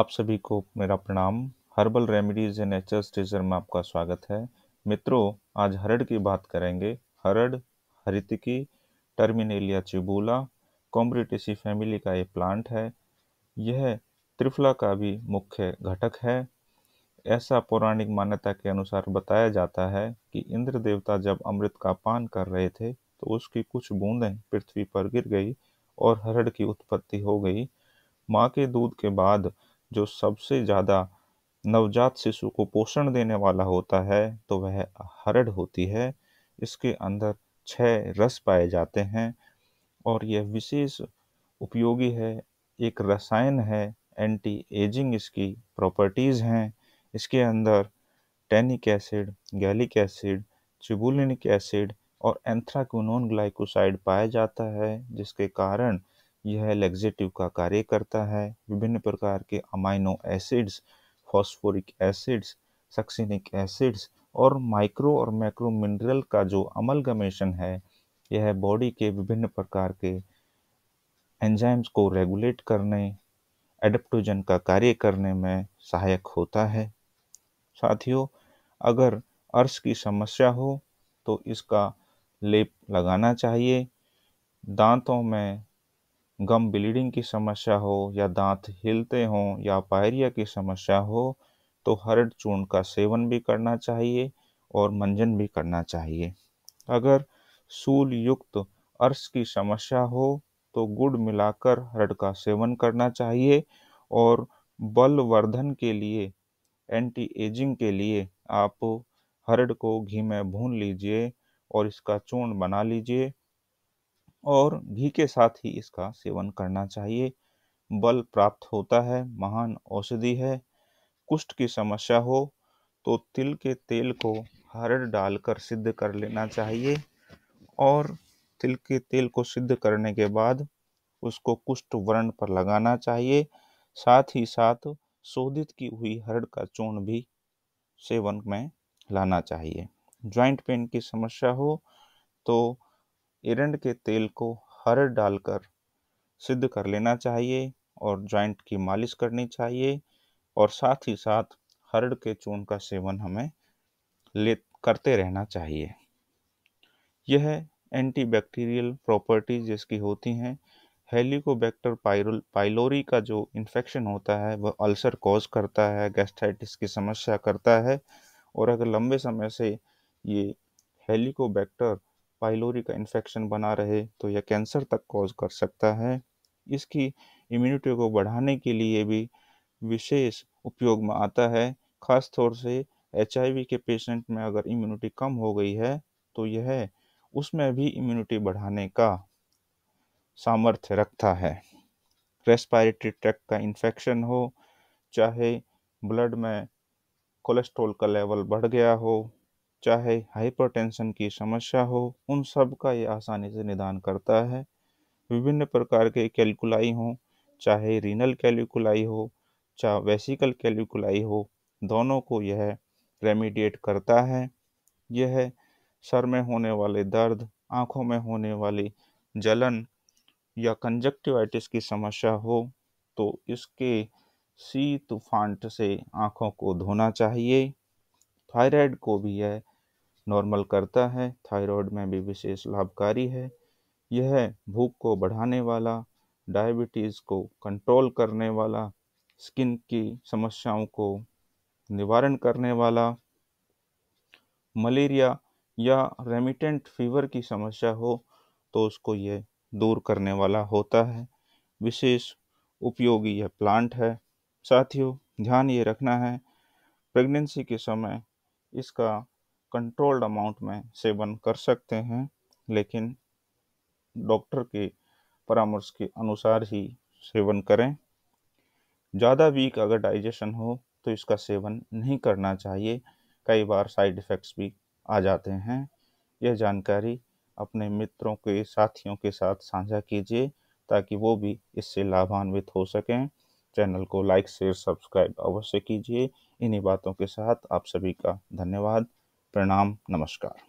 आप सभी को मेरा प्रणाम herbal remedies and nature stager में आपका स्वागत है मित्रों आज हरड़ की बात करेंगे हरड़ हरितिकी टर्मिनेलिया चिबूला कॉम्ब्रिटेसी फैमिली का ये प्लांट है यह त्रिफला का भी मुख्य घटक है ऐसा पौराणिक मान्यता के अनुसार बताया जाता है कि इंद्र देवता जब अमृत का पान कर रहे थे तो उसकी कुछ बूंदें पृथ्वी पर गिर गई और हरड़ की उत्पत्ति हो गई माँ के दूध के बाद जो सबसे ज़्यादा नवजात शिशु को पोषण देने वाला होता है तो वह हरड़ होती है इसके अंदर छः रस पाए जाते हैं और यह विशेष उपयोगी है एक रसायन है एंटी एजिंग इसकी प्रॉपर्टीज़ हैं इसके अंदर tannic acid gallic acid chebulinic acid और एंथ्राक्विनोन ग्लाइकोसाइड पाया जाता है जिसके कारण यह लेग्जेटिव का कार्य करता है विभिन्न प्रकार के amino acids phosphoric acids succinic acids और माइक्रो और मैक्रो मिनरल का जो अमलगमेशन है यह बॉडी के विभिन्न प्रकार के एंजाइम्स को रेगुलेट करने एडप्टोजन का कार्य करने में सहायक होता है साथियों अगर अर्श की समस्या हो तो इसका लेप लगाना चाहिए दांतों में गम ब्लीडिंग की समस्या हो या दांत हिलते हों या पायरिया की समस्या हो तो हरड़ चूर्ण का सेवन भी करना चाहिए और मंजन भी करना चाहिए अगर सूल युक्त अर्श की समस्या हो तो गुड़ मिलाकर हरड़ का सेवन करना चाहिए और बलवर्धन के लिए एंटी एजिंग के लिए आप हरड़ को घी में भून लीजिए और इसका चूर्ण बना लीजिए और घी के साथ ही इसका सेवन करना चाहिए बल प्राप्त होता है महान औषधि है कुष्ठ की समस्या हो तो तिल के तेल को हरड़ डालकर सिद्ध कर लेना चाहिए और तिल के तेल को सिद्ध करने के बाद उसको कुष्ठ वर्ण पर लगाना चाहिए साथ ही साथ शोधित की हुई हरड़ का चूर्ण भी सेवन में लाना चाहिए ज्वाइंट पेन की समस्या हो तो एरंड के तेल को हर डालकर सिद्ध कर लेना चाहिए और जॉइंट की मालिश करनी चाहिए और साथ ही साथ हरड़ के चून का सेवन हमें ले करते रहना चाहिए यह एंटीबैक्टीरियल प्रॉपर्टीज जिसकी होती हैं हेलिकोबैक्टर पायरल पाइलोरी का जो इन्फेक्शन होता है वह अल्सर कॉज करता है गैस्ट्राइटिस की समस्या करता है और अगर लंबे समय से ये हेलिकोबैक्टर पाइलोरी का इन्फेक्शन बना रहे तो यह कैंसर तक कॉज कर सकता है इसकी इम्यूनिटी को बढ़ाने के लिए भी विशेष उपयोग में आता है ख़ास तौर से एच के पेशेंट में अगर इम्यूनिटी कम हो गई है तो यह उसमें भी इम्यूनिटी बढ़ाने का सामर्थ्य रखता है रेस्पायरेटरी ट्रैक का इन्फेक्शन हो चाहे ब्लड में कोलेस्ट्रॉल का लेवल बढ़ गया हो चाहे हाइपरटेंशन की समस्या हो उन सब का ये आसानी से निदान करता है विभिन्न प्रकार के कैलकुलाई हो चाहे रीनल कैलकुलाई हो चाहे वेसिकल कैलकुलाई हो दोनों को यह रेमिडिएट करता है यह सर में होने वाले दर्द आँखों में होने वाली जलन या कंजक्टिवाइटिस की समस्या हो तो इसके सी तूफान से आँखों को धोना चाहिए थायराइड को भी यह नॉर्मल करता है थायराइड में भी विशेष लाभकारी है यह भूख को बढ़ाने वाला डायबिटीज़ को कंट्रोल करने वाला स्किन की समस्याओं को निवारण करने वाला मलेरिया या रेमिटेंट फीवर की समस्या हो तो उसको ये दूर करने वाला होता है विशेष उपयोगी यह प्लांट है साथियों ध्यान ये रखना है प्रेगनेंसी के समय इसका कंट्रोल्ड अमाउंट में सेवन कर सकते हैं लेकिन डॉक्टर के परामर्श के अनुसार ही सेवन करें ज़्यादा वीक अगर डाइजेशन हो तो इसका सेवन नहीं करना चाहिए कई बार साइड इफ़ेक्ट्स भी आ जाते हैं यह जानकारी अपने मित्रों के साथियों के साथ साझा कीजिए ताकि वो भी इससे लाभान्वित हो सकें चैनल को लाइक शेयर सब्सक्राइब अवश्य कीजिए इन्हीं बातों के साथ आप सभी का धन्यवाद प्रणाम नमस्कार